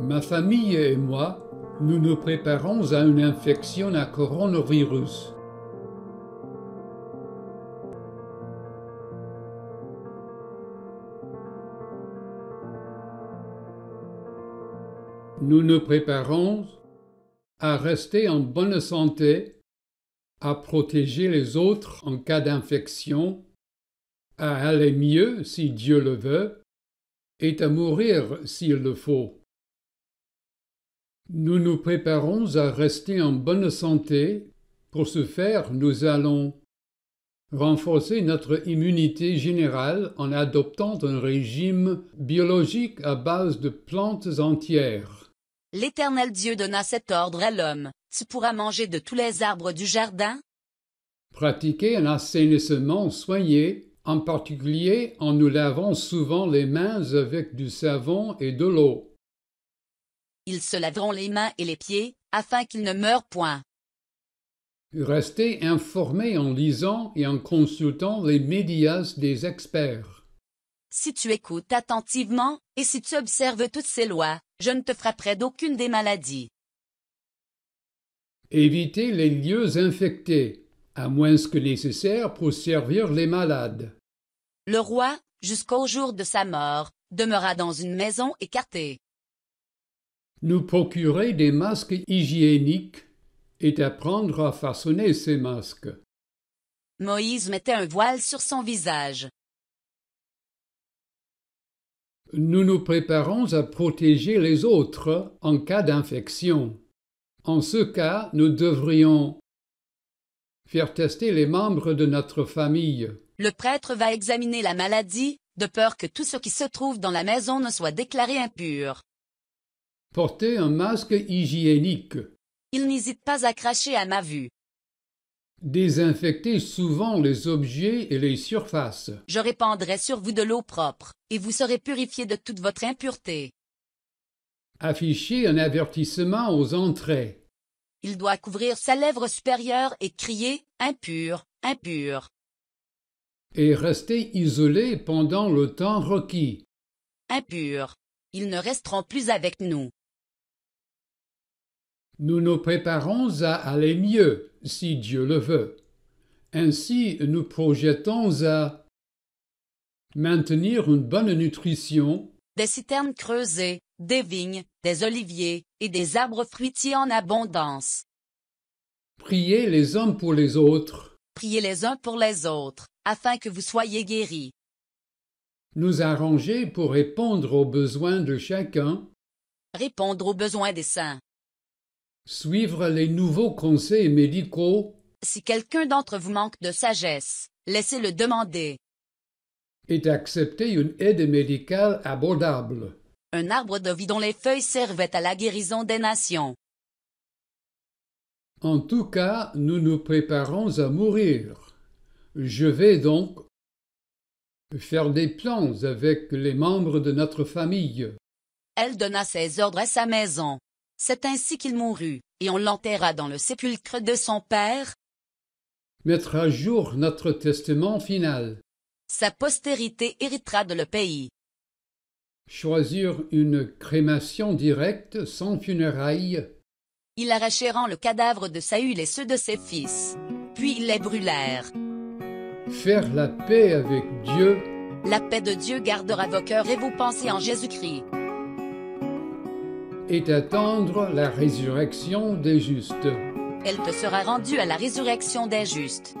Ma famille et moi, nous nous préparons à une infection à coronavirus. Nous nous préparons à rester en bonne santé, à protéger les autres en cas d'infection, à aller mieux si Dieu le veut, et à mourir s'il le faut. Nous nous préparons à rester en bonne santé. Pour ce faire, nous allons renforcer notre immunité générale en adoptant un régime biologique à base de plantes entières. L'Éternel Dieu donna cet ordre à l'homme. Tu pourras manger de tous les arbres du jardin. Pratiquer un assainissement soigné, en particulier en nous lavant souvent les mains avec du savon et de l'eau ils se laveront les mains et les pieds, afin qu'ils ne meurent point. Restez informés en lisant et en consultant les médias des experts. Si tu écoutes attentivement, et si tu observes toutes ces lois, je ne te frapperai d'aucune des maladies. Évitez les lieux infectés, à moins que nécessaire pour servir les malades. Le roi, jusqu'au jour de sa mort, demeura dans une maison écartée nous procurer des masques hygiéniques et apprendre à façonner ces masques. Moïse mettait un voile sur son visage. Nous nous préparons à protéger les autres en cas d'infection. En ce cas, nous devrions faire tester les membres de notre famille. Le prêtre va examiner la maladie, de peur que tout ce qui se trouve dans la maison ne soit déclaré impur. Portez un masque hygiénique. Il n'hésite pas à cracher à ma vue. Désinfectez souvent les objets et les surfaces. Je répandrai sur vous de l'eau propre, et vous serez purifié de toute votre impureté. Affichez un avertissement aux entrées. Il doit couvrir sa lèvre supérieure et crier impur, impur. Et rester isolé pendant le temps requis. Impur. Ils ne resteront plus avec nous. Nous nous préparons à aller mieux, si Dieu le veut. Ainsi, nous projetons à maintenir une bonne nutrition, des citernes creusées, des vignes, des oliviers et des arbres fruitiers en abondance. Priez les uns pour les autres. Priez les uns pour les autres, afin que vous soyez guéris. Nous arranger pour répondre aux besoins de chacun. Répondre aux besoins des saints. Suivre les nouveaux conseils médicaux. Si quelqu'un d'entre vous manque de sagesse, laissez-le demander. Et accepter une aide médicale abordable. Un arbre de vie dont les feuilles servaient à la guérison des nations. En tout cas, nous nous préparons à mourir. Je vais donc faire des plans avec les membres de notre famille. Elle donna ses ordres à sa maison. C'est ainsi qu'il mourut, et on l'enterra dans le sépulcre de son père. Mettre à jour notre testament final. Sa postérité héritera de le pays. Choisir une crémation directe sans funérailles. Il arrachèrent le cadavre de Saül et ceux de ses fils. Puis ils les brûlèrent. Faire la paix avec Dieu. La paix de Dieu gardera vos cœurs et vos pensées en Jésus-Christ et attendre la résurrection des justes. Elle te sera rendue à la résurrection des justes.